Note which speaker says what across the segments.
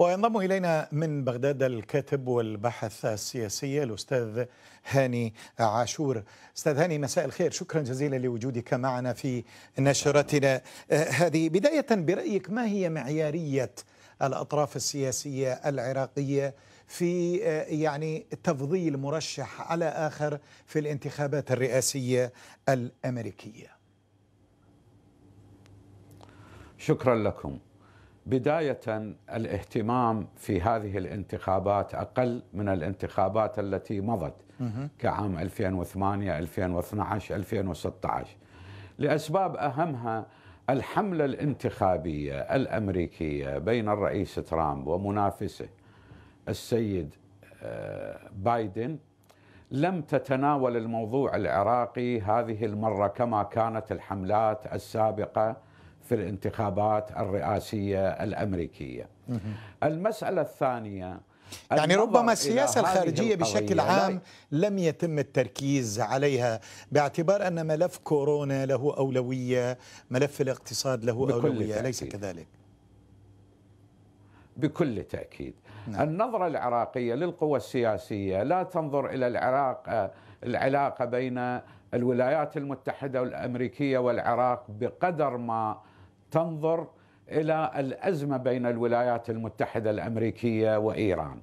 Speaker 1: وينضم إلينا من بغداد الكاتب والباحث السياسي الأستاذ هاني عاشور أستاذ هاني مساء الخير شكرا جزيلا لوجودك معنا في نشرتنا آه، هذه بداية برأيك ما هي معيارية الأطراف السياسية العراقية في آه، يعني تفضيل مرشح على آخر في الانتخابات الرئاسية الأمريكية
Speaker 2: شكرا لكم بدايه الاهتمام في هذه الانتخابات اقل من الانتخابات التي مضت كعام 2008 2012 2016 لاسباب اهمها الحمله الانتخابيه الامريكيه بين الرئيس ترامب ومنافسه السيد آه، بايدن لم تتناول الموضوع العراقي هذه المره كما كانت الحملات السابقه في الانتخابات الرئاسية الأمريكية المسألة الثانية يعني ربما السياسة الخارجية بشكل عام
Speaker 1: لم يتم التركيز عليها باعتبار أن ملف كورونا له أولوية ملف الاقتصاد له أولوية ليس
Speaker 2: كذلك بكل تأكيد نعم. النظرة العراقية للقوى السياسية لا تنظر إلى العراق العلاقة بين الولايات المتحدة الأمريكية والعراق بقدر ما تنظر الى الازمه بين الولايات المتحده الامريكيه وايران.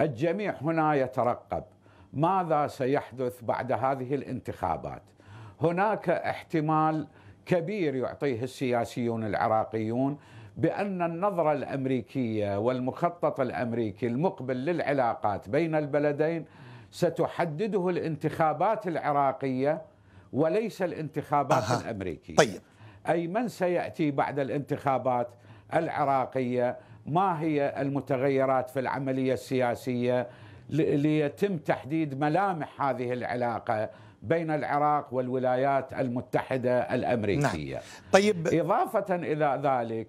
Speaker 2: الجميع هنا يترقب ماذا سيحدث بعد هذه الانتخابات؟ هناك احتمال كبير يعطيه السياسيون العراقيون بان النظره الامريكيه والمخطط الامريكي المقبل للعلاقات بين البلدين ستحدده الانتخابات العراقيه وليس الانتخابات أه. الامريكيه. طيب أي من سيأتي بعد الانتخابات العراقية ما هي المتغيرات في العملية السياسية ليتم تحديد ملامح هذه العلاقة بين العراق والولايات المتحدة الأمريكية نعم. طيب إضافة إلى ذلك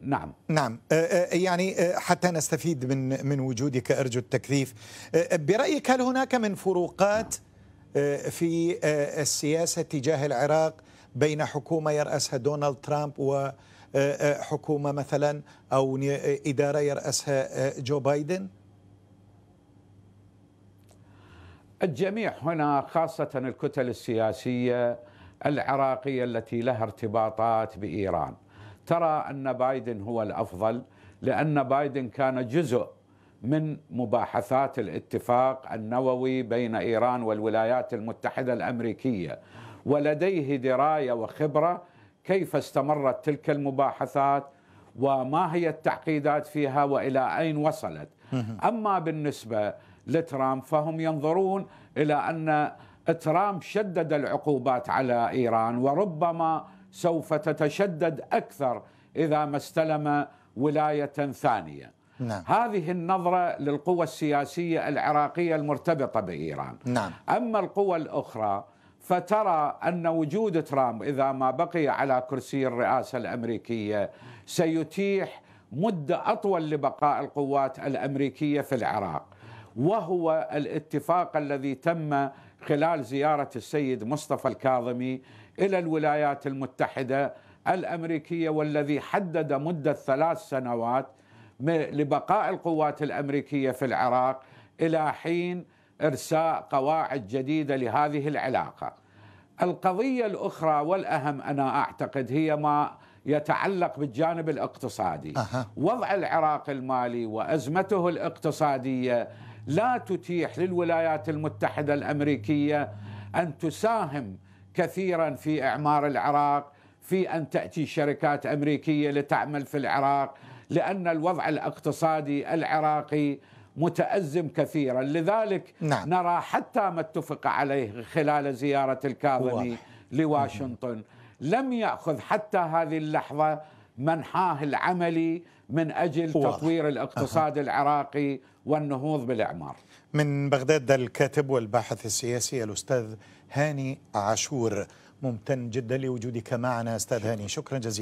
Speaker 2: نعم نعم يعني
Speaker 1: حتى نستفيد من من وجودك ارجو التكثيف برايك هل هناك من فروقات في السياسه تجاه العراق بين حكومة يرأسها دونالد ترامب وحكومة آه، آه، مثلا أو آه، إدارة يرأسها جو بايدن؟
Speaker 2: الجميع هنا خاصة الكتل السياسية العراقية التي لها ارتباطات بإيران ترى أن بايدن هو الأفضل لأن بايدن كان جزء من مباحثات الاتفاق النووي بين إيران والولايات المتحدة الأمريكية ولديه درايه وخبره كيف استمرت تلك المباحثات وما هي التعقيدات فيها والى اين وصلت اما بالنسبه لترامب فهم ينظرون الى ان ترامب شدد العقوبات على ايران وربما سوف تتشدد اكثر اذا ما استلم ولايه ثانيه نعم. هذه النظرة للقوى السياسية العراقية المرتبطة بإيران نعم. أما القوى الأخرى فترى ان وجود ترامب اذا ما بقي على كرسي الرئاسه الامريكيه سيتيح مده اطول لبقاء القوات الامريكيه في العراق وهو الاتفاق الذي تم خلال زياره السيد مصطفى الكاظمي الى الولايات المتحده الامريكيه والذي حدد مده ثلاث سنوات لبقاء القوات الامريكيه في العراق الى حين ارساء قواعد جديده لهذه العلاقه. القضيه الاخرى والاهم انا اعتقد هي ما يتعلق بالجانب الاقتصادي. أه. وضع العراق المالي وازمته الاقتصاديه لا تتيح للولايات المتحده الامريكيه ان تساهم كثيرا في اعمار العراق، في ان تاتي شركات امريكيه لتعمل في العراق، لان الوضع الاقتصادي العراقي متأزم كثيرا لذلك نعم. نرى حتى ما اتفق عليه خلال زيارة الكاظمي لواشنطن لم يأخذ حتى هذه اللحظة منحاه العملي من أجل واضح. تطوير الاقتصاد أه. العراقي والنهوض بالإعمار
Speaker 1: من بغداد الكاتب والباحث السياسي الأستاذ هاني عاشور ممتن جدا لوجودك معنا أستاذ هاني شكرا جزيلا